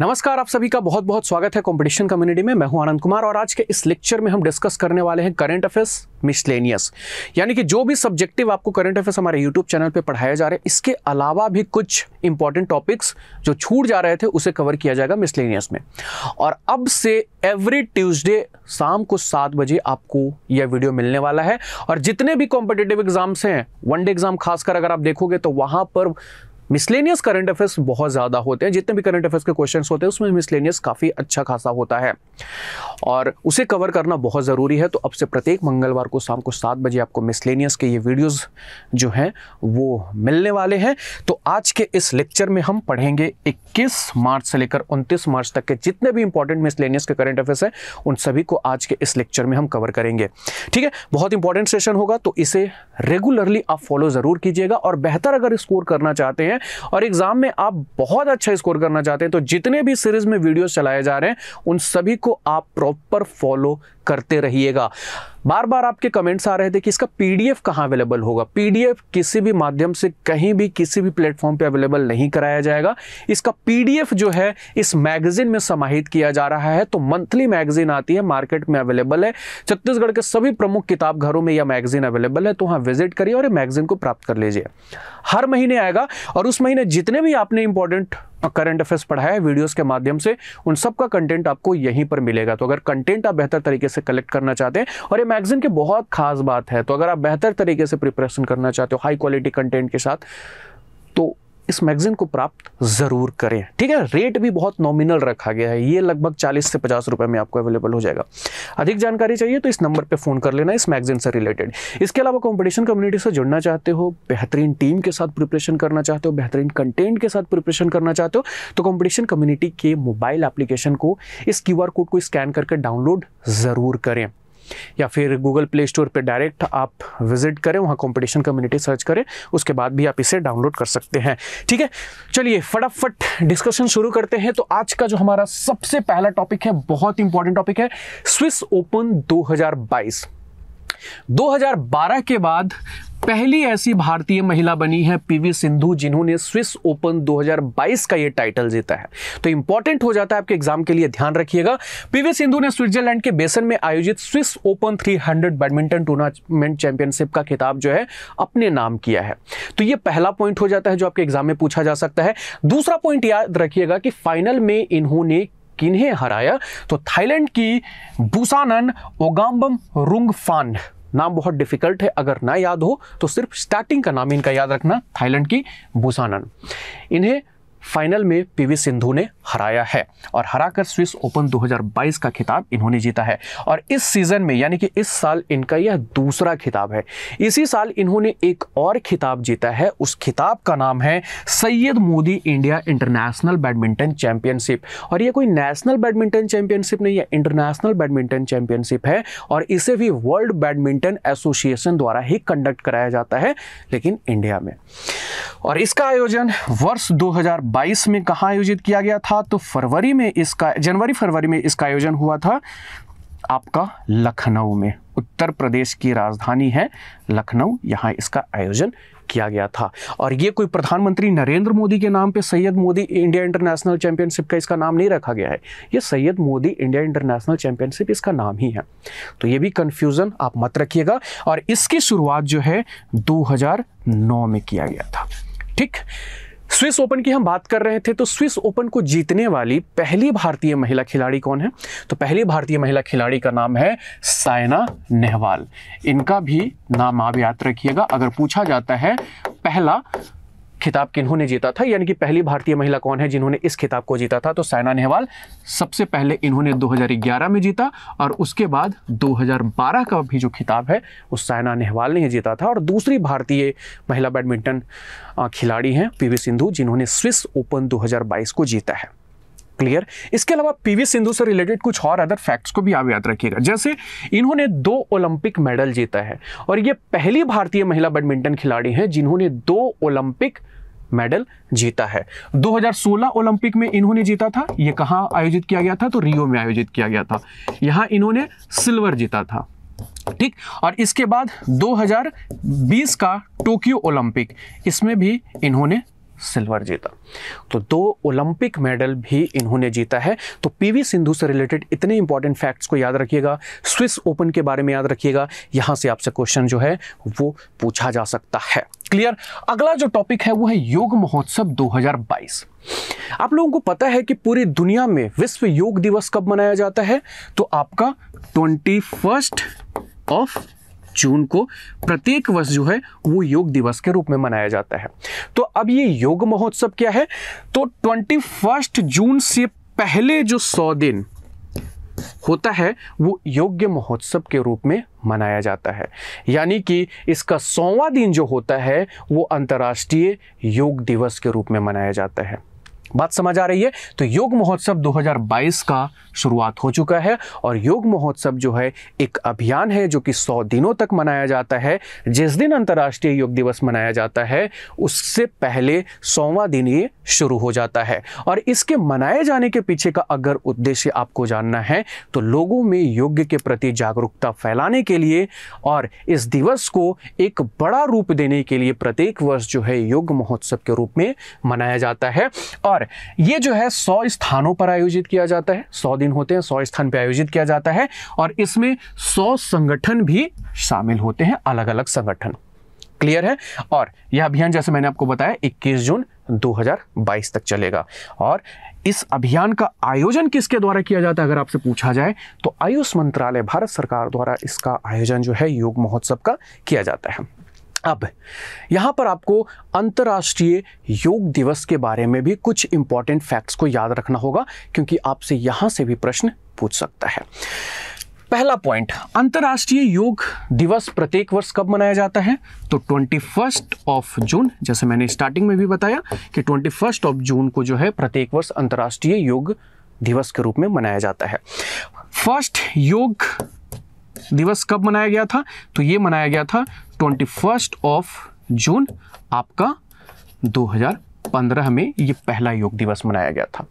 नमस्कार आप सभी का बहुत बहुत स्वागत है कंपटीशन कम्युनिटी में मैं हूं आनंद कुमार और आज के इस लेक्चर में हम डिस्कस करने वाले हैं करंट अफेयर्स मिसलेनियस यानी कि जो भी सब्जेक्टिव आपको करंट अफेयर्स हमारे यूट्यूब चैनल पे पढ़ाए जा रहे हैं इसके अलावा भी कुछ इंपॉर्टेंट टॉपिक्स जो छूट जा रहे थे उसे कवर किया जाएगा मिसलेनियस में और अब से एवरी ट्यूजडे शाम को सात बजे आपको यह वीडियो मिलने वाला है और जितने भी कॉम्पिटेटिव एग्जाम्स हैं वन डे एग्जाम खासकर अगर आप देखोगे तो वहाँ पर मिसलेनियस करंट अफेयर्स बहुत ज़्यादा होते हैं जितने भी करंट अफेयर्स के क्वेश्चन होते हैं उसमें मिसलेनियस काफ़ी अच्छा खासा होता है और उसे कवर करना बहुत ज़रूरी है तो अब से प्रत्येक मंगलवार को शाम को सात बजे आपको मिसलेनियस के ये वीडियोज़ जो हैं वो मिलने वाले हैं तो आज के इस लेक्चर में हम पढ़ेंगे इक्कीस मार्च से लेकर उनतीस मार्च तक के जितने भी इंपॉर्टेंट मिसलेनियस के करंट अफेयर्स हैं उन सभी को आज के इस लेक्चर में हम कवर करेंगे ठीक है बहुत इंपॉर्टेंट सेशन होगा तो इसे रेगुलरली आप फॉलो ज़रूर कीजिएगा और बेहतर अगर स्कोर करना चाहते हैं हैं और एग्जाम में आप बहुत अच्छा स्कोर करना चाहते हैं तो जितने भी सीरीज में वीडियोस चलाए जा रहे हैं उन सभी को आप प्रॉपर फॉलो करते रहिएगा बार बार आपके कमेंट्स आ रहे थे कि इसका पीडीएफ कहाँ अवेलेबल होगा पीडीएफ किसी भी माध्यम से कहीं भी किसी भी प्लेटफॉर्म पे अवेलेबल नहीं कराया जाएगा इसका पीडीएफ जो है इस मैगजीन में समाहित किया जा रहा है तो मंथली मैगजीन आती है मार्केट में अवेलेबल है छत्तीसगढ़ के सभी प्रमुख किताब घरों में यह मैगजीन अवेलेबल है तो वहाँ विजिट करिए और मैगजीन को प्राप्त कर लीजिए हर महीने आएगा और उस महीने जितने भी आपने इंपॉर्टेंट करंट अफेयर्स पढ़ाया है वीडियोस के माध्यम से उन सब का कंटेंट आपको यहीं पर मिलेगा तो अगर कंटेंट आप बेहतर तरीके से कलेक्ट करना चाहते हैं और ये मैगजीन की बहुत खास बात है तो अगर आप बेहतर तरीके से प्रिपरेशन करना चाहते हो हाई क्वालिटी कंटेंट के साथ इस मैगजीन को प्राप्त ज़रूर करें ठीक है रेट भी बहुत नॉमिनल रखा गया है ये लगभग चालीस से पचास रुपए में आपको अवेलेबल हो जाएगा अधिक जानकारी चाहिए तो इस नंबर पर फ़ोन कर लेना इस मैगजीन से रिलेटेड इसके अलावा कॉम्पिटिशन कम्युनिटी से जुड़ना चाहते हो बेहतरीन टीम के साथ प्रिपरेशन करना चाहते हो बेहतरीन कंटेंट के साथ प्रिपरेशन करना चाहते हो तो कॉम्पिटिशन कम्युनिटी के मोबाइल एप्लीकेशन को इस क्यू कोड को स्कैन करके डाउनलोड ज़रूर करें या फिर गूगल प्ले स्टोर पर डायरेक्ट आप विजिट करें वहाँ कॉम्पिटिशन कम्युनिटी सर्च करें उसके बाद भी आप इसे डाउनलोड कर सकते हैं ठीक है चलिए फटाफट डिस्कशन शुरू करते हैं तो आज का जो हमारा सबसे पहला टॉपिक है बहुत इंपॉर्टेंट टॉपिक है स्विस ओपन 2022 2012 के बाद पहली ऐसी भारतीय महिला बनी है पीवी सिंधु जिन्होंने स्विस ओपन 2022 का ये टाइटल जीता है तो इंपॉर्टेंट हो जाता है आपके एग्जाम के लिए ध्यान रखिएगा पीवी सिंधु ने स्विट्जरलैंड के बेसन में आयोजित Swiss Open 300 badminton tournament championship का खिताब जो है अपने नाम किया है तो ये पहला पॉइंट हो जाता है जो आपके एग्जाम में पूछा जा सकता है दूसरा पॉइंट याद रखिएगा कि फाइनल में इन्होंने किन्हें हराया तो थाईलैंड की बुसानन ओगाम्बम रुंगफान नाम बहुत डिफिकल्ट है अगर ना याद हो तो सिर्फ स्टार्टिंग का नाम इनका याद रखना थाईलैंड की बुसानन इन्हें फाइनल में पीवी सिंधु ने हराया है और हराकर स्विस ओपन 2022 का खिताब इन्होंने जीता है और इस सीज़न में यानी कि इस साल इनका यह दूसरा खिताब है इसी साल इन्होंने एक और खिताब जीता है उस खिताब का नाम है Syed Modi India International Badminton Championship और यह कोई नेशनल बैडमिंटन चैंपियनशिप नहीं है इंटरनेशनल बैडमिंटन चैंपियनशिप है और इसे भी वर्ल्ड बैडमिंटन एसोसिएशन द्वारा ही कंडक्ट कराया जाता है लेकिन इंडिया में और इसका आयोजन वर्ष 2022 में कहाँ आयोजित किया गया था था तो फरवरी में इसका जनवरी फरवरी में इसका आयोजन हुआ था आपका लखनऊ में उत्तर प्रदेश की राजधानी है लखनऊ यहाँ इसका आयोजन किया गया था और ये कोई प्रधानमंत्री नरेंद्र मोदी के नाम पे Syed Modi India International Championship का इसका नाम नहीं रखा गया है ये Syed Modi India International Championship इसका नाम ही है तो ये भी कन्फ्यूज़न आप मत रखिएगा और इसकी शुरुआत जो है 2009 में किया गया था ठीक स्विस ओपन की हम बात कर रहे थे तो स्विस ओपन को जीतने वाली पहली भारतीय महिला खिलाड़ी कौन है तो पहली भारतीय महिला खिलाड़ी का नाम है सायना नेहवाल इनका भी नाम आप याद रखिएगा अगर पूछा जाता है पहला खिताब किन्होंने जीता था यानी कि पहली भारतीय महिला कौन है जिन्होंने इस खिताब को जीता था तो साइना नेहवाल सबसे पहले इन्होंने 2011 में जीता और उसके बाद 2012 का भी जो खिताब है उस साइना नेहवाल ने जीता था और दूसरी भारतीय महिला बैडमिंटन खिलाड़ी हैं पीवी सिंधु जिन्होंने स्विस ओपन 2022 को जीता है क्लियर इसके अलावा पीवी सिंधु से रिलेटेड कुछ और अदर फैक्ट्स को भी आप याद रखिएगा जैसे इन्होंने दो ओलंपिक मेडल जीता है और ये पहली भारतीय महिला बैडमिंटन खिलाड़ी हैं जिन्होंने दो ओलंपिक मेडल जीता है 2016 ओलंपिक में इन्होंने जीता था ये कहाँ आयोजित किया गया था तो रियो में आयोजित किया गया था यहाँ इन्होंने सिल्वर जीता था ठीक और इसके बाद 2020 का टोक्यो ओलंपिक इसमें भी इन्होंने सिल्वर जीता तो दो ओलंपिक मेडल भी इन्होंने जीता है तो पीवी सिंधु से रिलेटेड इतने इंपॉर्टेंट फैक्ट्स को याद रखिएगा स्विस ओपन के बारे में याद रखिएगा यहाँ से आपसे क्वेश्चन जो है वो पूछा जा सकता है क्लियर अगला जो टॉपिक है वो है योग महोत्सव 2022 आप लोगों को पता है कि पूरी दुनिया में विश्व योग दिवस कब मनाया जाता है तो आपका ट्वेंटी फर्स्ट ऑफ जून को प्रत्येक वर्ष जो है वो योग दिवस के रूप में मनाया जाता है तो अब ये योग महोत्सव क्या है तो ट्वेंटी फर्स्ट जून से पहले जो सौ दिन होता है वो योग्य महोत्सव के रूप में मनाया जाता है यानी कि इसका सौवा दिन जो होता है वो अंतर्राष्ट्रीय योग दिवस के रूप में मनाया जाता है बात समझ आ रही है तो योग महोत्सव 2022 का शुरुआत हो चुका है और योग महोत्सव जो है एक अभियान है जो कि 100 दिनों तक मनाया जाता है जिस दिन अंतर्राष्ट्रीय योग दिवस मनाया जाता है उससे पहले सौवा दिन ये शुरू हो जाता है और इसके मनाए जाने के पीछे का अगर उद्देश्य आपको जानना है तो लोगों में योग के प्रति जागरूकता फैलाने के लिए और इस दिवस को एक बड़ा रूप देने के लिए प्रत्येक वर्ष जो है योग महोत्सव के रूप में मनाया जाता है और और ये जो है सौ स्थानों पर आयोजित किया जाता है सौ दिन होते हैं सौ स्थान पर आयोजित किया जाता है और इसमें सौ संगठन भी शामिल होते हैं अलग अलग संगठन क्लियर है और यह अभियान जैसे मैंने आपको बताया 21 जून 2022 तक चलेगा और इस अभियान का आयोजन किसके द्वारा किया जाता है अगर आपसे पूछा जाए तो आयुष मंत्रालय भारत सरकार द्वारा इसका आयोजन जो है योग महोत्सव का किया जाता है अब यहाँ पर आपको अंतर्राष्ट्रीय योग दिवस के बारे में भी कुछ इंपॉर्टेंट फैक्ट्स को याद रखना होगा क्योंकि आपसे यहाँ से भी प्रश्न पूछ सकता है पहला पॉइंट अंतर्राष्ट्रीय योग दिवस प्रत्येक वर्ष कब मनाया जाता है तो ट्वेंटी फर्स्ट ऑफ जून जैसे मैंने स्टार्टिंग में भी बताया कि ट्वेंटी फर्स्ट ऑफ जून को जो है प्रत्येक वर्ष अंतर्राष्ट्रीय योग दिवस के रूप में मनाया जाता है फर्स्ट योग दिवस कब मनाया गया था तो ये मनाया गया था ट्वेंटी फर्स्ट ऑफ जून आपका 2015 में ये पहला योग दिवस मनाया गया था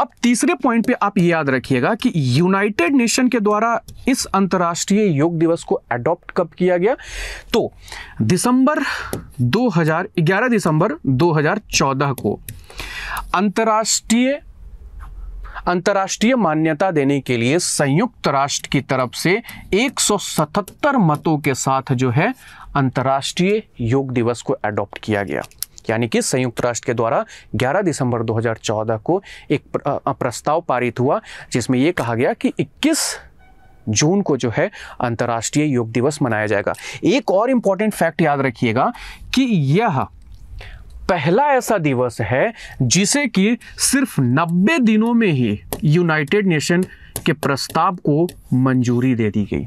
अब तीसरे पॉइंट पे आप ये याद रखिएगा कि यूनाइटेड नेशन के द्वारा इस अंतर्राष्ट्रीय योग दिवस को एडॉप्ट कब किया गया तो दिसंबर 2011 दिसंबर 2014 को अंतर्राष्ट्रीय अंतर्राष्ट्रीय मान्यता देने के लिए संयुक्त राष्ट्र की तरफ से 177 मतों के साथ जो है अंतर्राष्ट्रीय योग दिवस को अडॉप्ट किया गया यानी कि संयुक्त राष्ट्र के द्वारा 11 दिसंबर 2014 को एक प्रस्ताव पारित हुआ जिसमें यह कहा गया कि 21 जून को जो है अंतर्राष्ट्रीय योग दिवस मनाया जाएगा एक और इम्पॉर्टेंट फैक्ट याद रखिएगा कि यह पहला ऐसा दिवस है जिसे कि सिर्फ 90 दिनों में ही यूनाइटेड नेशन के प्रस्ताव को मंजूरी दे दी गई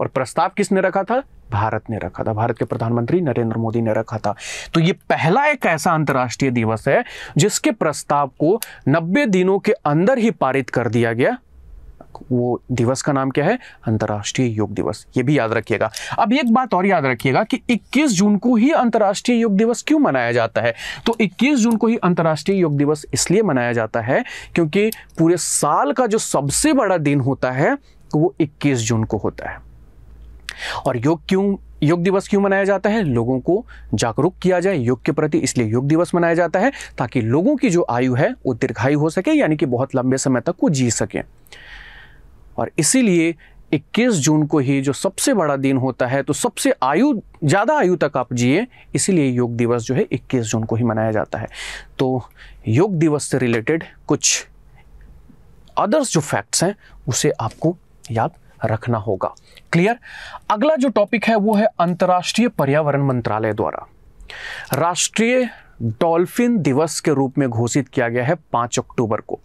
और प्रस्ताव किसने रखा था भारत ने रखा था भारत के प्रधानमंत्री नरेंद्र मोदी ने रखा था तो ये पहला एक ऐसा अंतर्राष्ट्रीय दिवस है जिसके प्रस्ताव को 90 दिनों के अंदर ही पारित कर दिया गया वो दिवस का नाम क्या है अंतर्राष्ट्रीय योग दिवस ये भी याद रखिएगा अब एक बात और याद रखिएगा कि 21 जून को ही अंतर्राष्ट्रीय योग दिवस क्यों मनाया जाता है तो 21 जून को ही अंतर्राष्ट्रीय योग दिवस इसलिए मनाया जाता है क्योंकि पूरे साल का जो सबसे बड़ा दिन होता है वो इक्कीस जून को होता है और योग क्यों योग दिवस क्यों मनाया जाता है लोगों को जागरूक किया जाए योग के प्रति इसलिए योग दिवस मनाया जाता है ताकि लोगों की जो आयु है वो दीर्घायु हो सके यानी कि बहुत लंबे समय तक वो जी सकें और इसीलिए 21 जून को ही जो सबसे बड़ा दिन होता है तो सबसे आयु ज़्यादा आयु तक आप जिए इसीलिए योग दिवस जो है 21 जून को ही मनाया जाता है तो योग दिवस से रिलेटेड कुछ अदर्स जो फैक्ट्स हैं उसे आपको याद रखना होगा क्लियर अगला जो टॉपिक है वो है अंतर्राष्ट्रीय पर्यावरण मंत्रालय द्वारा राष्ट्रीय डॉल्फिन दिवस के रूप में घोषित किया गया है पांच अक्टूबर को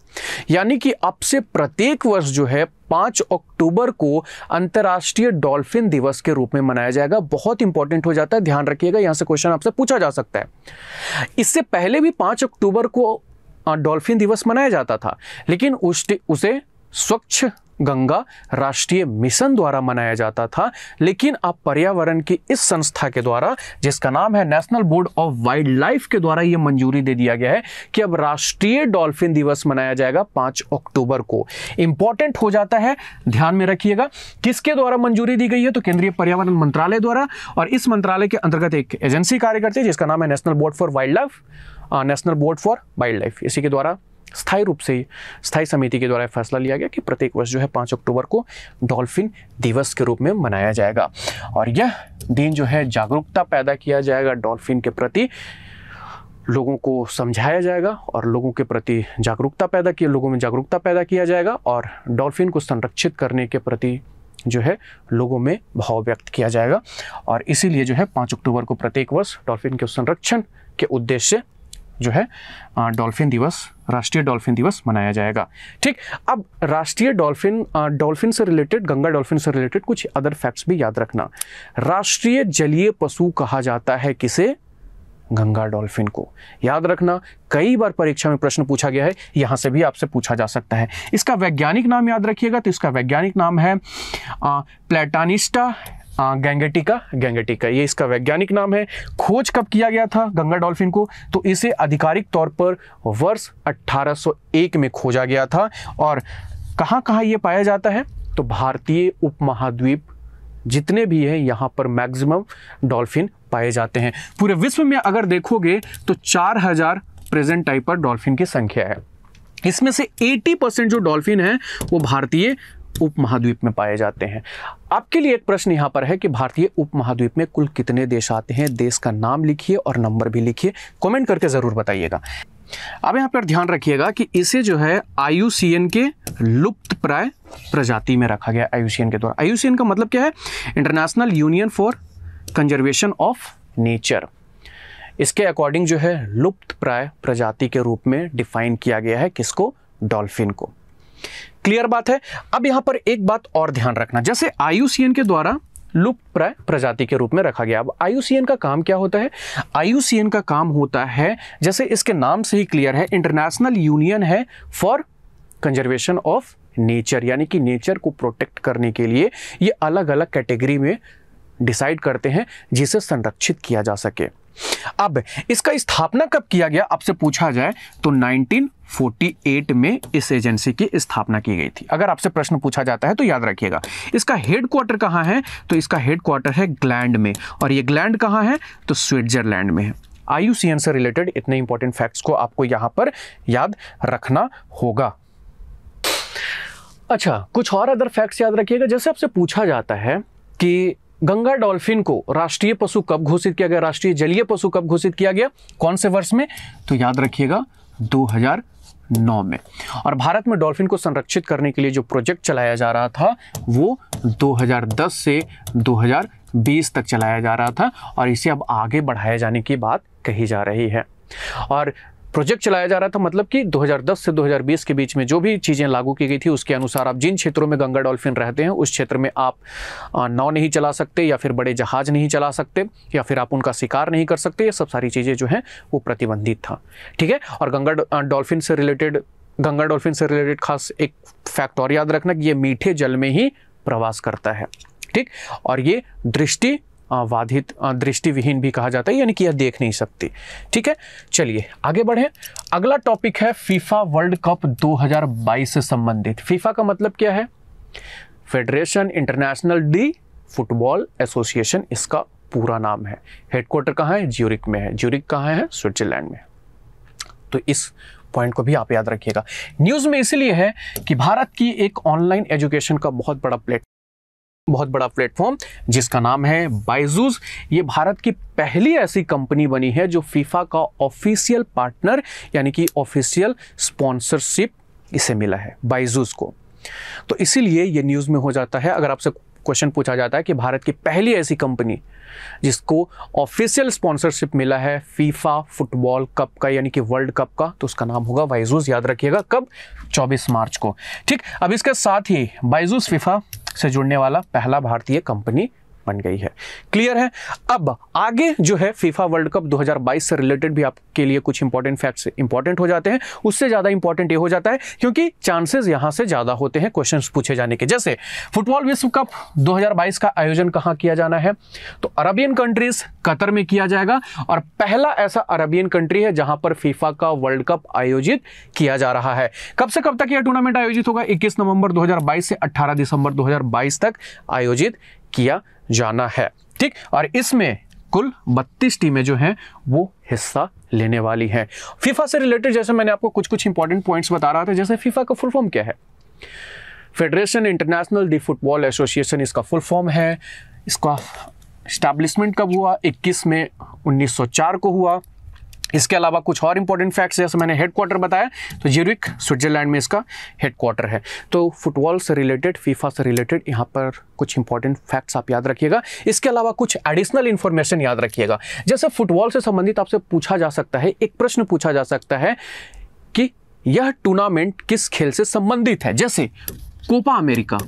यानी कि अब से प्रत्येक वर्ष जो है पांच अक्टूबर को अंतर्राष्ट्रीय डॉल्फिन दिवस के रूप में मनाया जाएगा बहुत इंपॉर्टेंट हो जाता है ध्यान रखिएगा यहां से क्वेश्चन आपसे पूछा जा सकता है इससे पहले भी पांच अक्टूबर को डॉल्फिन दिवस मनाया जाता था लेकिन उस उसे स्वच्छ गंगा राष्ट्रीय मिशन द्वारा मनाया जाता था लेकिन अब पर्यावरण की इस संस्था के द्वारा जिसका नाम है National Board of Wildlife के द्वारा यह मंजूरी दे दिया गया है कि अब राष्ट्रीय डॉल्फिन दिवस मनाया जाएगा पांच अक्टूबर को इंपॉर्टेंट हो जाता है ध्यान में रखिएगा किसके द्वारा मंजूरी दी गई है तो केंद्रीय पर्यावरण मंत्रालय द्वारा और इस मंत्रालय के अंतर्गत एक एजेंसी कार्य करती है जिसका नाम है National Board for Wildlife National Board for Wildlife इसी के द्वारा स्थायी रूप से स्थायी समिति के द्वारा फैसला लिया गया कि प्रत्येक वर्ष जो है पाँच अक्टूबर को डॉल्फिन दिवस के रूप में मनाया जाएगा और यह दिन जो है जागरूकता पैदा किया जाएगा डॉल्फिन के प्रति लोगों को समझाया जाएगा और लोगों के प्रति जागरूकता पैदा की लोगों में जागरूकता पैदा किया जाएगा और डॉल्फिन को संरक्षित करने के प्रति जो है लोगों में भाव व्यक्त किया जाएगा और इसीलिए जो है पाँच अक्टूबर को प्रत्येक वर्ष डॉल्फिन के संरक्षण के उद्देश्य से जो है डॉल्फिन दिवस राष्ट्रीय डॉल्फिन दिवस मनाया जाएगा ठीक अब राष्ट्रीय डॉल्फिन डॉल्फिन से रिलेटेड गंगा डॉल्फिन से रिलेटेड कुछ अदर फैक्ट्स भी याद रखना राष्ट्रीय जलीय पशु कहा जाता है किसे गंगा डॉल्फिन को याद रखना कई बार परीक्षा में प्रश्न पूछा गया है यहां से भी आपसे पूछा जा सकता है इसका वैज्ञानिक नाम याद रखिएगा तो इसका वैज्ञानिक नाम है प्लेटानिस्टा हाँ, गैंगेटिका गैंगेटिका ये इसका वैज्ञानिक नाम है खोज कब किया गया था गंगा डॉल्फिन को तो इसे आधिकारिक तौर पर वर्ष 1801 में खोजा गया था और कहाँ कहाँ ये पाया जाता है तो भारतीय उपमहाद्वीप जितने भी हैं यहाँ पर मैक्सिमम डॉल्फिन पाए जाते हैं पूरे विश्व में अगर देखोगे तो हजार प्रेजेंट टाइप पर डॉल्फिन की संख्या है इसमें से 80 परसेंट जो डॉल्फिन है वो भारतीय उप महाद्वीप में पाए जाते हैं आपके लिए एक प्रश्न यहाँ पर है कि भारतीय उप महाद्वीप में कुल कितने देश आते हैं देश का नाम लिखिए और नंबर भी लिखिए कमेंट करके ज़रूर बताइएगा अब यहाँ पर ध्यान रखिएगा कि इसे जो है आयुसीएन के लुप्त प्राय प्रजाति में रखा गया आयुसीएन के द्वारा आयुसीएन का मतलब क्या है international union for conservation of nature इसके अकॉर्डिंग जो है लुप्त प्राय प्रजाति के रूप में डिफाइन किया गया है किसको डॉल्फिन को क्लियर बात है अब यहां पर एक बात और ध्यान रखना जैसे आयुसीएन के द्वारा लुप्त प्राय प्रजाति के रूप में रखा गया अब आयुसीएन का काम क्या होता है आयुसीएन का काम होता है जैसे इसके नाम से ही क्लियर है इंटरनेशनल यूनियन है फॉर कंजर्वेशन ऑफ नेचर यानी कि नेचर को प्रोटेक्ट करने के लिए ये अलग अलग कैटेगरी में डिसाइड करते हैं जिसे संरक्षित किया जा सके अब इसका स्थापना कब किया गया आपसे पूछा जाए तो 1948 में इस एजेंसी की स्थापना की गई थी अगर आपसे प्रश्न पूछा जाता है तो याद रखिएगा इसका हेडक्वार्टर कहाँ है तो इसका हेडक्वार्टर है ग्लैंड में और ये ग्लैंड कहाँ है तो स्विट्जरलैंड में है आयु से रिलेटेड इतने इंपॉर्टेंट फैक्ट्स को आपको यहाँ पर याद रखना होगा अच्छा कुछ और अदर फैक्ट्स याद रखिएगा जैसे आपसे पूछा जाता है कि गंगा डॉल्फिन को राष्ट्रीय पशु कब घोषित किया गया राष्ट्रीय जलीय पशु कब घोषित किया गया कौन से वर्ष में तो याद रखिएगा 2009 में और भारत में डॉल्फिन को संरक्षित करने के लिए जो प्रोजेक्ट चलाया जा रहा था वो 2010 से 2020 तक चलाया जा रहा था और इसे अब आगे बढ़ाए जाने की बात कही जा रही है और प्रोजेक्ट चलाया जा रहा था मतलब कि 2010 से 2020 के बीच में जो भी चीज़ें लागू की गई थी उसके अनुसार आप जिन क्षेत्रों में गंगा डॉल्फिन रहते हैं उस क्षेत्र में आप नाव नहीं चला सकते या फिर बड़े जहाज नहीं चला सकते या फिर आप उनका शिकार नहीं कर सकते ये सब सारी चीज़ें जो हैं वो प्रतिबंधित था ठीक है और गंगा डॉल्फिन से रिलेटेड गंगा डॉल्फिन से रिलेटेड खास एक फैक्ट और याद रखना कि ये मीठे जल में ही प्रवास करता है ठीक और ये दृष्टि बाधित दृष्टिविहीन भी कहा जाता है यानी कि यह देख नहीं सकती ठीक है चलिए आगे बढ़ें अगला टॉपिक है फीफा वर्ल्ड कप 2022 से संबंधित फीफा का मतलब क्या है federation international de football association इसका पूरा नाम है हेडक्वार्टर कहाँ है ज्यूरिक में है ज्यूरिक कहाँ है स्विट्जरलैंड में तो इस पॉइंट को भी आप याद रखिएगा न्यूज़ में इसलिए है कि भारत की एक ऑनलाइन एजुकेशन का बहुत बड़ा प्लेटफॉर्म बहुत बड़ा प्लेटफॉर्म जिसका नाम है बाइजूज ये भारत की पहली ऐसी कंपनी बनी है जो फीफा का ऑफिशियल पार्टनर यानी कि ऑफिशियल स्पॉन्सरशिप इसे मिला है बाइजूज को तो इसीलिए ये न्यूज़ में हो जाता है अगर आपसे क्वेश्चन पूछा जाता है कि भारत की पहली ऐसी कंपनी जिसको ऑफिशियल स्पॉन्सरशिप मिला है फीफा फुटबॉल कप का यानी कि वर्ल्ड कप का तो उसका नाम होगा बाइजूज याद रखिएगा कब 24 मार्च को ठीक अब इसके साथ ही बाइजूस फीफा से जुड़ने वाला पहला भारतीय कंपनी बन गई है क्लियर है अब आगे जो है फीफा वर्ल्ड कप 2022 से रिलेटेड भी आपके लिए कुछ इंपॉर्टेंट फैक्ट्स इंपॉर्टेंट हो जाते हैं उससे ज़्यादा इंपॉर्टेंट ये हो जाता है क्योंकि चांसेस यहां से ज़्यादा होते हैं क्वेश्चन पूछे जाने के जैसे फुटबॉल विश्व कप दो का आयोजन कहां किया जाना है तो अरबियन कंट्रीज कतर में किया जाएगा और पहला ऐसा अरबियन कंट्री है जहां पर फीफा का वर्ल्ड कप आयोजित किया जा रहा है कब से कब तक यह टूर्नामेंट आयोजित होगा 21 नवंबर 2022 से 18 दिसंबर 2022 तक आयोजित किया जाना है ठीक और इसमें कुल 32 टीमें जो हैं वो हिस्सा लेने वाली हैं फीफा से रिलेटेड जैसे मैंने आपको कुछ कुछ इंपॉर्टेंट पॉइंट्स बता रहा था जैसे फीफा का फुल फॉर्म क्या है federation international the football association इसका फुल फॉर्म है इसका स्टैब्लिशमेंट कब हुआ 21 में 1904 को हुआ इसके अलावा कुछ और इंपॉर्टेंट फैक्ट्स जैसे मैंने हेडक्वार्टर बताया तो यूरिक स्विट्जरलैंड में इसका हेडक्वार्टर है तो फुटबॉल से रिलेटेड फीफा से रिलेटेड यहाँ पर कुछ इंपॉर्टेंट फैक्ट्स आप याद रखिएगा इसके अलावा कुछ एडिशनल इन्फॉर्मेशन याद रखिएगा जैसे फुटबॉल से संबंधित आपसे पूछा जा सकता है एक प्रश्न पूछा जा सकता है कि यह टूर्नामेंट किस खेल से संबंधित है जैसे कोपा अमेरिका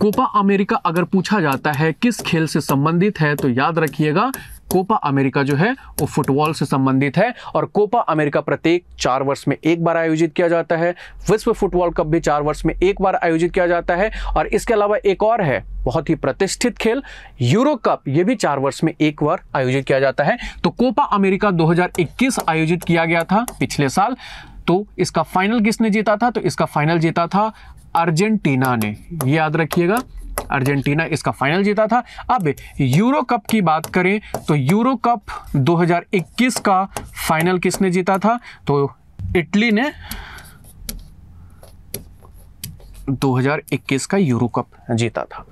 कोपा अमेरिका अगर पूछा जाता है किस खेल से संबंधित है तो याद रखिएगा कोपा अमेरिका जो है वो फुटबॉल से संबंधित है और कोपा अमेरिका प्रत्येक चार वर्ष में एक बार आयोजित किया जाता है विश्व फुटबॉल कप भी चार वर्ष में एक बार आयोजित किया जाता है और इसके अलावा एक और है बहुत ही प्रतिष्ठित खेल यूरो कप ये भी चार वर्ष में एक बार आयोजित किया जाता है तो कोपा अमेरिका 2021 आयोजित किया गया था पिछले साल तो इसका फाइनल किसने जीता था तो इसका फाइनल जीता था अर्जेंटीना ने याद रखिएगा अर्जेंटीना इसका फाइनल जीता था अब यूरो कप की बात करें तो यूरो कप 2021 का फाइनल किसने जीता था तो इटली ने 2021 का यूरो कप जीता था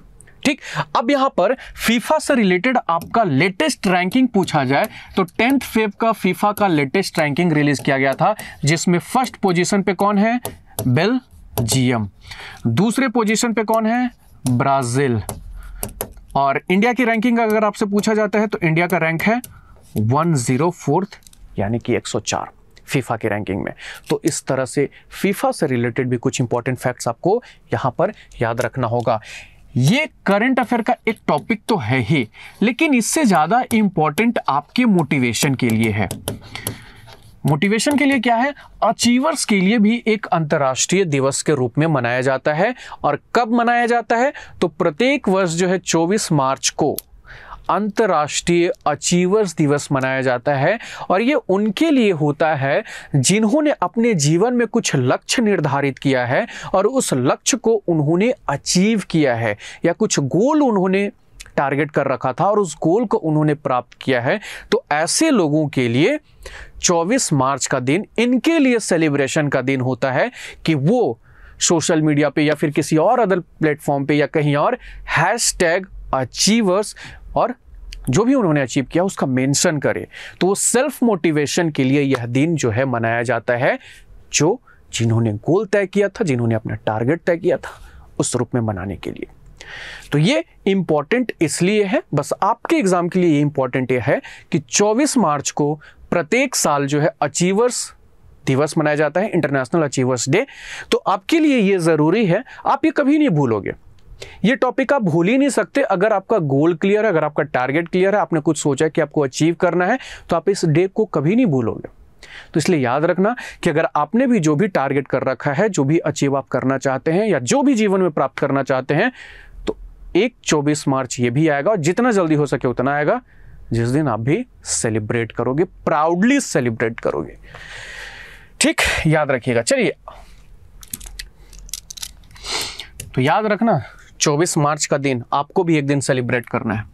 ठीक अब यहां पर फीफा से रिलेटेड आपका लेटेस्ट रैंकिंग पूछा जाए तो टेंथ फेब का फीफा का लेटेस्ट रैंकिंग रिलीज किया गया था जिसमें फर्स्ट पोजीशन पे कौन है बेल जीएम दूसरे पोजीशन पे कौन है ब्राज़ील और इंडिया की रैंकिंग अगर आपसे पूछा जाता है तो इंडिया का रैंक है वन जीरो फोर्थ यानी कि 104 फीफा की रैंकिंग में तो इस तरह से फीफा से रिलेटेड भी कुछ इंपॉर्टेंट फैक्ट्स आपको यहां पर याद रखना होगा ये करंट अफेयर का एक टॉपिक तो है ही लेकिन इससे ज़्यादा इंपॉर्टेंट आपके मोटिवेशन के लिए है मोटिवेशन के लिए क्या है अचीवर्स के लिए भी एक अंतर्राष्ट्रीय दिवस के रूप में मनाया जाता है और कब मनाया जाता है तो प्रत्येक वर्ष जो है 24 मार्च को अंतर्राष्ट्रीय अचीवर्स दिवस मनाया जाता है और ये उनके लिए होता है जिन्होंने अपने जीवन में कुछ लक्ष्य निर्धारित किया है और उस लक्ष्य को उन्होंने अचीव किया है या कुछ गोल उन्होंने टारगेट कर रखा था और उस गोल को उन्होंने प्राप्त किया है तो ऐसे लोगों के लिए 24 मार्च का दिन इनके लिए सेलिब्रेशन का दिन होता है कि वो सोशल मीडिया पे या फिर किसी और अदर प्लेटफॉर्म पे या कहीं और हैश टैग अचीवर्स और जो भी उन्होंने अचीव किया उसका मेंशन करें तो वो सेल्फ मोटिवेशन के लिए यह दिन जो है मनाया जाता है जो जिन्होंने गोल तय किया था जिन्होंने अपना टारगेट तय किया था उस रूप में मनाने के लिए तो ये इम्पॉर्टेंट इसलिए है बस आपके एग्ज़ाम के लिए ये इम्पॉर्टेंट ये है कि 24 मार्च को प्रत्येक साल जो है अचीवर्स दिवस मनाया जाता है इंटरनेशनल अचीवर्स डे तो आपके लिए ये ज़रूरी है आप ये कभी नहीं भूलोगे ये टॉपिक आप भूल ही नहीं सकते अगर आपका गोल क्लियर है अगर आपका टारगेट क्लियर है आपने कुछ सोचा कि आपको अचीव करना है तो आप इस डे को कभी नहीं भूलोगे तो इसलिए याद रखना कि अगर आपने भी जो भी टारगेट कर रखा है जो भी अचीव आप करना चाहते हैं या जो भी जीवन में प्राप्त करना चाहते हैं एक 24 मार्च ये भी आएगा और जितना जल्दी हो सके उतना आएगा जिस दिन आप भी सेलिब्रेट करोगे प्राउडली सेलिब्रेट करोगे ठीक याद रखिएगा चलिए तो याद रखना 24 मार्च का दिन आपको भी एक दिन सेलिब्रेट करना है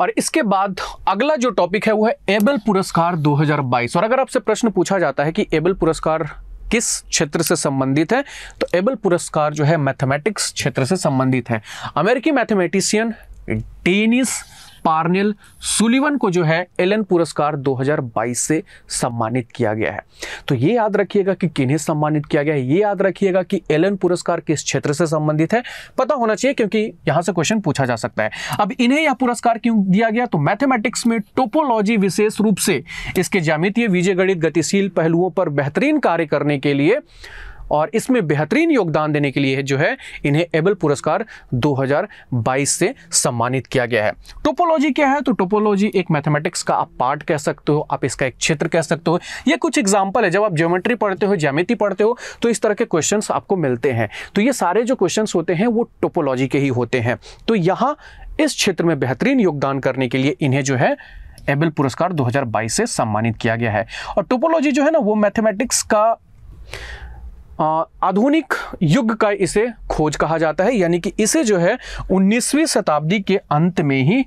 और इसके बाद अगला जो टॉपिक है वो है एबल पुरस्कार 2022 और अगर आपसे प्रश्न पूछा जाता है कि एबल पुरस्कार किस क्षेत्र से संबंधित है तो एबल पुरस्कार जो है मैथमेटिक्स क्षेत्र से संबंधित है अमेरिकी मैथमेटिशियन डेनिस पार्नियल सुलिवन को जो है एलन पुरस्कार 2022 से सम्मानित किया गया है तो ये याद रखिएगा कि किन्हें सम्मानित किया गया है ये याद रखिएगा कि एलन पुरस्कार किस क्षेत्र से संबंधित है पता होना चाहिए क्योंकि यहां से क्वेश्चन पूछा जा सकता है अब इन्हें यह पुरस्कार क्यों दिया गया तो मैथमेटिक्स में टोपोलॉजी विशेष रूप से इसके जामितीय विजय गणित गतिशील पहलुओं पर बेहतरीन कार्य करने के लिए और इसमें बेहतरीन योगदान देने के लिए जो है इन्हें एबल पुरस्कार 2022 से सम्मानित किया गया है टोपोलॉजी क्या है तो टोपोलॉजी एक मैथमेटिक्स का आप पार्ट कह सकते हो आप इसका एक क्षेत्र कह सकते हो ये कुछ एग्जाम्पल है जब आप ज्योमेट्री पढ़ते हो ज्यामिति पढ़ते हो तो इस तरह के क्वेश्चन आपको मिलते हैं तो ये सारे जो क्वेश्चन होते हैं वो टोपोलॉजी के ही होते हैं तो यहाँ इस क्षेत्र में बेहतरीन योगदान करने के लिए इन्हें जो है एबल पुरस्कार 2022 से सम्मानित किया गया है और टोपोलॉजी जो है ना वो मैथमेटिक्स का आधुनिक युग का इसे खोज कहा जाता है यानी कि इसे जो है 19वीं शताब्दी के अंत में ही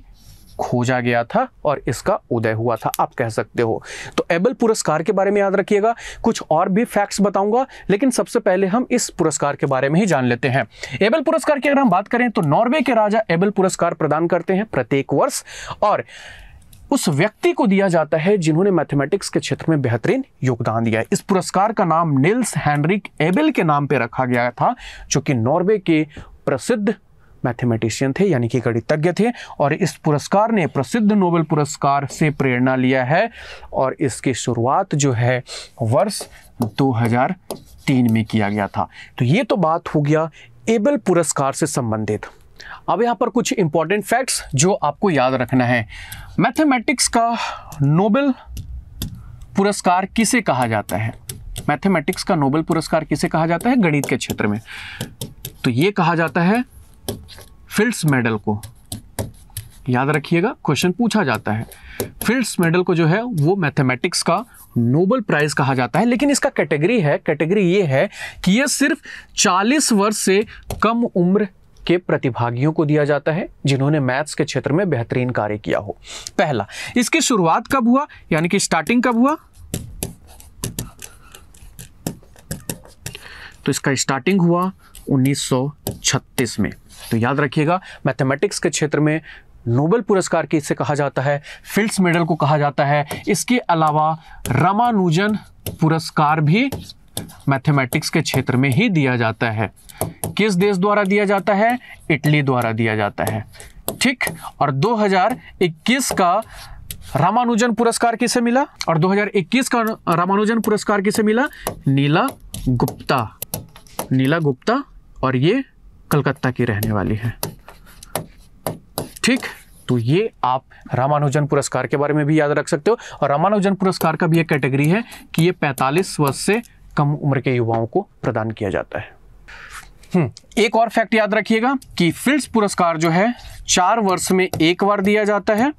खोजा गया था और इसका उदय हुआ था आप कह सकते हो तो एबल पुरस्कार के बारे में याद रखिएगा कुछ और भी फैक्ट्स बताऊंगा लेकिन सबसे पहले हम इस पुरस्कार के बारे में ही जान लेते हैं एबल पुरस्कार की अगर हम बात करें तो नॉर्वे के राजा एबल पुरस्कार प्रदान करते हैं प्रत्येक वर्ष और उस व्यक्ति को दिया जाता है जिन्होंने मैथमेटिक्स के क्षेत्र में बेहतरीन योगदान दिया है इस पुरस्कार का नाम निल्स हैंनरिक एबेल के नाम पर रखा गया था जो कि नॉर्वे के प्रसिद्ध मैथमेटिशियन थे यानी कि गणितज्ञ थे और इस पुरस्कार ने प्रसिद्ध नोबेल पुरस्कार से प्रेरणा लिया है और इसकी शुरुआत जो है वर्ष 2003 में किया गया था तो ये तो बात हो गया एबल पुरस्कार से संबंधित अब यहाँ पर कुछ इंपॉर्टेंट फैक्ट्स जो आपको याद रखना है मैथमेटिक्स का नोबेल पुरस्कार किसे कहा जाता है मैथमेटिक्स का नोबेल पुरस्कार किसे कहा जाता है गणित के क्षेत्र में तो ये कहा जाता है फिल्ड्स मेडल को याद रखिएगा क्वेश्चन पूछा जाता है फिल्ड्स मेडल को जो है वो मैथमेटिक्स का नोबल प्राइज कहा जाता है लेकिन इसका कैटेगरी है कैटेगरी ये है कि ये सिर्फ 40 वर्ष से कम उम्र के प्रतिभागियों को दिया जाता है जिन्होंने मैथ्स के क्षेत्र में बेहतरीन कार्य किया हो पहला इसकी शुरुआत कब हुआ यानी कि स्टार्टिंग कब हुआ तो इसका स्टार्टिंग हुआ 1936 में तो याद रखिएगा मैथमेटिक्स के क्षेत्र में नोबेल पुरस्कार की इसे कहा जाता है फिल्ड्स मेडल को कहा जाता है इसके अलावा रामानुजन पुरस्कार भी मैथमेटिक्स के क्षेत्र में ही दिया जाता है किस देश द्वारा दिया जाता है इटली द्वारा दिया जाता है ठीक और 2021 का रामानुजन पुरस्कार किसे मिला और 2021 का रामानुजन पुरस्कार किसे मिला नीला गुप्ता नीला गुप्ता और ये कलकत्ता की रहने वाली है ठीक तो ये आप रामानुजन पुरस्कार के बारे में भी याद रख सकते हो और रामानुजन पुरस्कार का भी एक कैटेगरी है कि ये 45 वर्ष से कम उम्र के युवाओं को प्रदान किया जाता है हम्म, एक और फैक्ट याद रखिएगा कि फिल्ड पुरस्कार जो है चार वर्ष में एक बार दिया जाता है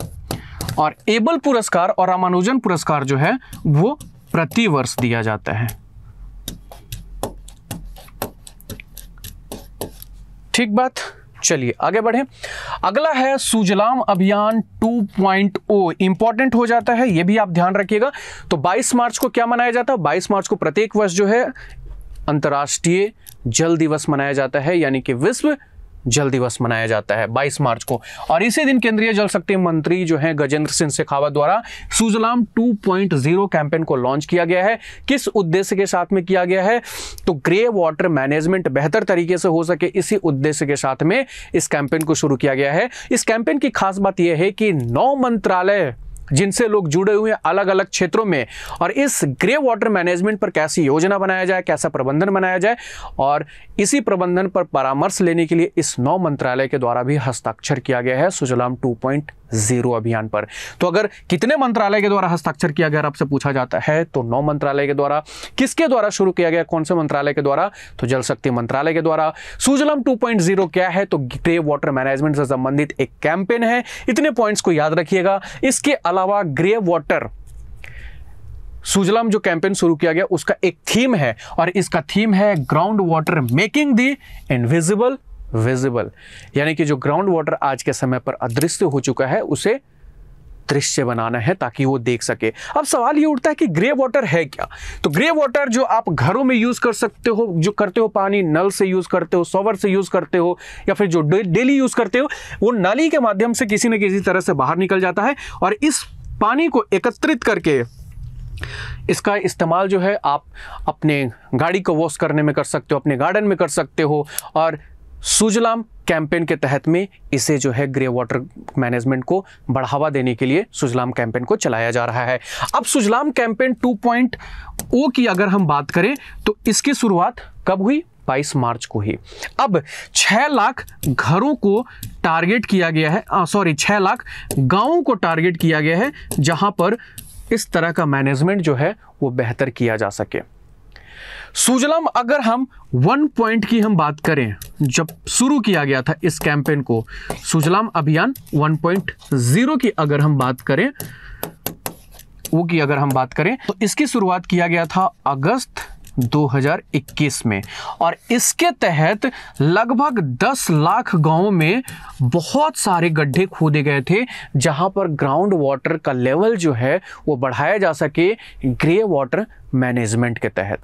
और एबल पुरस्कार और रामानुजन पुरस्कार जो है वो प्रतिवर्ष दिया जाता है ठीक बात चलिए आगे बढ़े अगला है सुजलाम अभियान 2.0 इंपॉर्टेंट हो जाता है ये भी आप ध्यान रखिएगा तो 22 मार्च को क्या मनाया जाता है 22 मार्च को प्रत्येक वर्ष जो है अंतर्राष्ट्रीय जल दिवस मनाया जाता है यानी कि विश्व जल दिवस मनाया जाता है 22 मार्च को और इसी दिन केंद्रीय जल शक्ति मंत्री जो है गजेंद्र सिंह शेखावत द्वारा सुजलाम 2.0 कैंपेन को लॉन्च किया गया है किस उद्देश्य के साथ में किया गया है तो ग्रे वाटर मैनेजमेंट बेहतर तरीके से हो सके इसी उद्देश्य के साथ में इस कैंपेन को शुरू किया गया है इस कैंपेन की खास बात यह है कि नौ मंत्रालय जिनसे लोग जुड़े हुए हैं अलग अलग क्षेत्रों में और इस ग्रे वाटर मैनेजमेंट पर कैसी योजना बनाया जाए कैसा प्रबंधन बनाया जाए और इसी प्रबंधन पर परामर्श लेने के लिए इस नौ मंत्रालय के द्वारा भी हस्ताक्षर किया गया है सुजलाम टू पॉइंट जीरो अभियान पर तो अगर कितने मंत्रालय के द्वारा हस्ताक्षर किया गया आपसे पूछा जाता है तो नौ मंत्रालय के द्वारा किसके द्वारा शुरू किया गया कौन से मंत्रालय के द्वारा तो जल शक्ति मंत्रालय के द्वारा सुजलम 2.0 क्या है तो ग्रे वाटर मैनेजमेंट से संबंधित एक कैंपेन है इतने पॉइंट्स को याद रखिएगा इसके अलावा ग्रे वॉटर सुजलम जो कैंपेन शुरू किया गया उसका एक थीम है और इसका थीम है ground water making the invisible visible यानी कि जो ग्राउंड वाटर आज के समय पर अदृश्य हो चुका है उसे दृश्य बनाना है ताकि वो देख सके अब सवाल ये उठता है कि ग्रे वाटर है क्या तो ग्रे वाटर जो आप घरों में यूज़ कर सकते हो जो करते हो पानी नल से यूज़ करते हो सोवर से यूज़ करते हो या फिर जो डेली यूज़ करते हो वो नली के माध्यम से किसी न किसी तरह से बाहर निकल जाता है और इस पानी को एकत्रित करके इसका इस्तेमाल जो है आप अपने गाड़ी को वॉश करने में कर सकते हो अपने गार्डन में कर सकते हो और सुजलाम कैंपेन के तहत में इसे जो है ग्रे वाटर मैनेजमेंट को बढ़ावा देने के लिए सुजलाम कैंपेन को चलाया जा रहा है अब सुजलाम कैंपेन 2.0 की अगर हम बात करें तो इसकी शुरुआत कब हुई 22 मार्च को ही अब 6 लाख घरों को टारगेट किया गया है सॉरी 6 लाख गांवों को टारगेट किया गया है जहां पर इस तरह का मैनेजमेंट जो है वो बेहतर किया जा सके सुजलम अगर हम वन पॉइंट की हम बात करें जब शुरू किया गया था इस कैंपेन को सुजलाम अभियान 1.0 की अगर हम बात करें वो की अगर हम बात करें तो इसकी शुरुआत किया गया था अगस्त 2021 में और इसके तहत लगभग 10 लाख गांवों में बहुत सारे गड्ढे खोदे गए थे जहां पर ग्राउंड वाटर का लेवल जो है वो बढ़ाया जा सके ग्रे वाटर मैनेजमेंट के तहत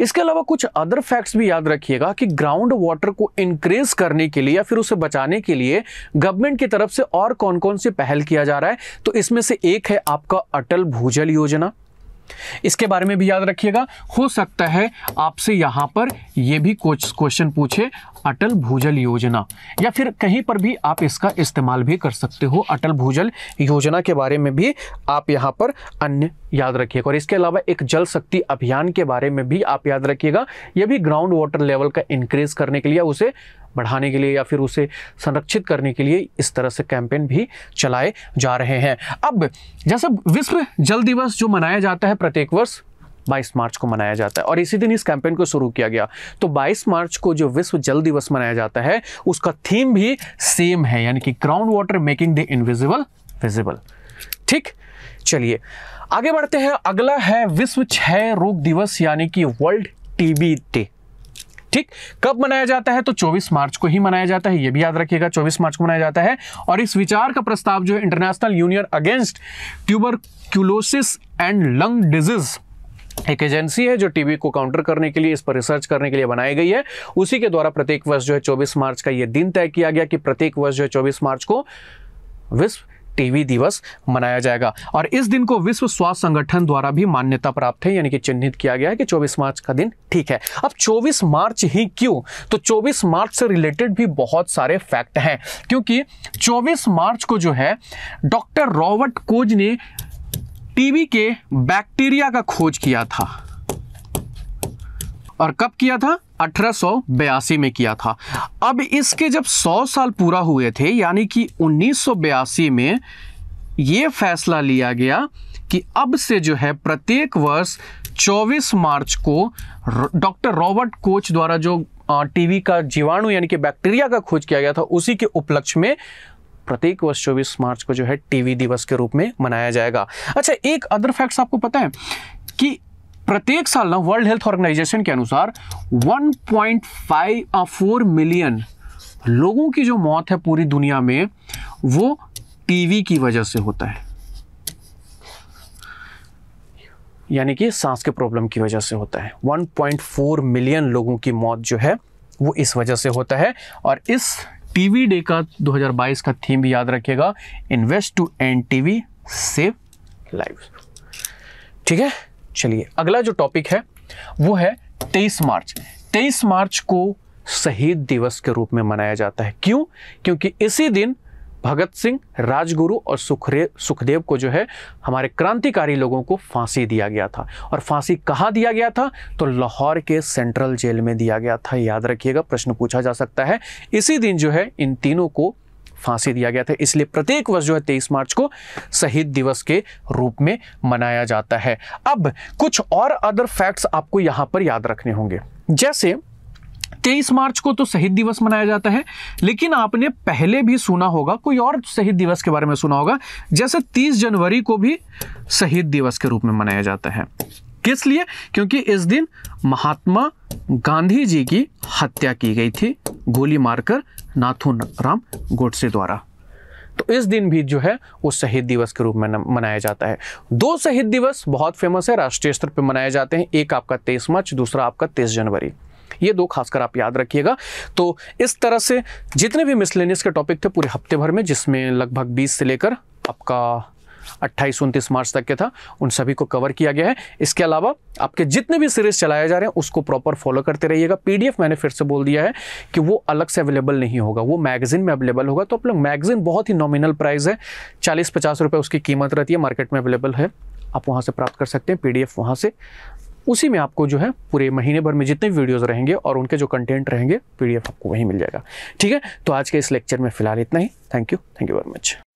इसके अलावा कुछ अदर फैक्ट्स भी याद रखिएगा कि ग्राउंड वाटर को इंक्रीज करने के लिए या फिर उसे बचाने के लिए गवर्नमेंट की तरफ से और कौन कौन से पहल किया जा रहा है तो इसमें से एक है आपका अटल भूजल योजना इसके बारे में भी याद रखिएगा हो सकता है आपसे यहां पर यह भी कुछ क्वेश्चन पूछे अटल भूजल योजना या फिर कहीं पर भी आप इसका इस्तेमाल भी कर सकते हो अटल भूजल योजना के बारे में भी आप यहां पर अन्य याद रखिएगा और इसके अलावा एक जल शक्ति अभियान के बारे में भी आप याद रखिएगा यह भी ग्राउंड वाटर लेवल का इंक्रीज करने के लिए उसे बढ़ाने के लिए या फिर उसे संरक्षित करने के लिए इस तरह से कैंपेन भी चलाए जा रहे हैं अब जैसे विश्व जल दिवस जो मनाया जाता है प्रत्येक वर्ष 22 मार्च को मनाया जाता है और इसी दिन इस कैंपेन को शुरू किया गया तो 22 मार्च को जो विश्व जल दिवस मनाया जाता है उसका थीम भी सेम है यानी कि ground water making the invisible visible ठीक चलिए आगे बढ़ते हैं अगला है विश्व क्षय रोग दिवस यानी कि वर्ल्ड टीबी डे ठीक कब मनाया जाता है तो 24 मार्च को ही मनाया जाता है ये भी याद रखिएगा 24 मार्च को मनाया जाता है और इस विचार का प्रस्ताव जो है international union against tuberculosis and lung disease एक एजेंसी है जो टीबी को काउंटर करने के लिए इस पर रिसर्च करने के लिए बनाई गई है उसी के द्वारा प्रत्येक वर्ष जो है 24 मार्च का यह दिन तय किया गया कि प्रत्येक वर्ष जो है 24 मार्च को विश्व टीवी दिवस मनाया जाएगा और इस दिन को विश्व स्वास्थ्य संगठन द्वारा भी मान्यता प्राप्त है यानी कि चिन्हित किया गया है कि 24 मार्च का दिन ठीक है अब 24 मार्च ही क्यों तो 24 मार्च से रिलेटेड भी बहुत सारे फैक्ट हैं क्योंकि 24 मार्च को जो है डॉक्टर रॉबर्ट कोज ने टीवी के बैक्टीरिया का खोज किया था और कब किया था अठारह में किया था अब इसके जब 100 साल पूरा हुए थे यानी कि उन्नीस में ये फैसला लिया गया कि अब से जो है प्रत्येक वर्ष 24 मार्च को डॉक्टर रॉबर्ट कोच द्वारा जो टीवी का जीवाणु यानी कि बैक्टीरिया का खोज किया गया था उसी के उपलक्ष्य में प्रत्येक वर्ष चौबीस मार्च को जो है टीवी दिवस के रूप में मनाया जाएगा अच्छा एक अदर फैक्ट्स आपको पता है कि प्रत्येक साल ना वर्ल्ड हेल्थ ऑर्गेनाइजेशन के अनुसार 1.54 मिलियन लोगों की जो मौत है पूरी दुनिया में वो टीवी की वजह से होता है यानी कि सांस के प्रॉब्लम की वजह से होता है 1.4 मिलियन लोगों की मौत जो है वो इस वजह से होता है और इस टीवी डे का 2022 का थीम भी याद रखिएगा invest to end TB save life ठीक है चलिए अगला जो टॉपिक है वो है तेईस मार्च तेईस मार्च को शहीद दिवस के रूप में मनाया जाता है क्यों क्योंकि इसी दिन भगत सिंह राजगुरु और सुखरे सुखदेव को जो है हमारे क्रांतिकारी लोगों को फांसी दिया गया था और फांसी कहाँ दिया गया था तो लाहौर के सेंट्रल जेल में दिया गया था याद रखिएगा प्रश्न पूछा जा सकता है इसी दिन जो है इन तीनों को फांसी दिया गया था इसलिए प्रत्येक वर्ष जो है तेईस मार्च को शहीद दिवस के रूप में मनाया जाता है अब कुछ और अदर फैक्ट्स आपको यहां पर याद रखने होंगे जैसे 23 मार्च को तो शहीद दिवस मनाया जाता है लेकिन आपने पहले भी सुना होगा कोई और शहीद दिवस के बारे में सुना होगा जैसे 30 जनवरी को भी शहीद दिवस के रूप में मनाया जाता है किस लिए क्योंकि इस दिन महात्मा गांधी जी की हत्या की गई थी गोली मारकर नाथू राम गोडसे द्वारा तो इस दिन भी जो है वो शहीद दिवस के रूप में मनाया जाता है दो शहीद दिवस बहुत फेमस है राष्ट्रीय स्तर पर मनाए जाते हैं एक आपका तेईस मार्च दूसरा आपका तेईस जनवरी ये दो खासकर आप याद रखिएगा तो इस तरह से जितने भी मिसलेनियस के टॉपिक थे पूरे हफ्ते भर में जिसमें लगभग 20 से लेकर आपका अट्ठाईस उनतीस मार्च तक के था उन सभी को कवर किया गया है इसके अलावा आपके जितने भी सीरीज चलाए जा रहे हैं उसको प्रॉपर फॉलो करते रहिएगा पीडीएफ मैंने फिर से बोल दिया है कि वो अलग से अवेलेबल नहीं होगा वो मैगजीन में अवेलेबल होगा तो आप लोग मैगजीन बहुत ही नॉमिनल प्राइस है चालीस पचास रुपये उसकी कीमत रहती है मार्केट में अवेलेबल है आप वहाँ से प्राप्त कर सकते हैं पीडीएफ वहाँ से उसी में आपको जो है पूरे महीने भर में जितने वीडियोस रहेंगे और उनके जो कंटेंट रहेंगे पीडीएफ आपको वहीं मिल जाएगा ठीक है तो आज के इस लेक्चर में फिलहाल इतना ही thank you thank you very much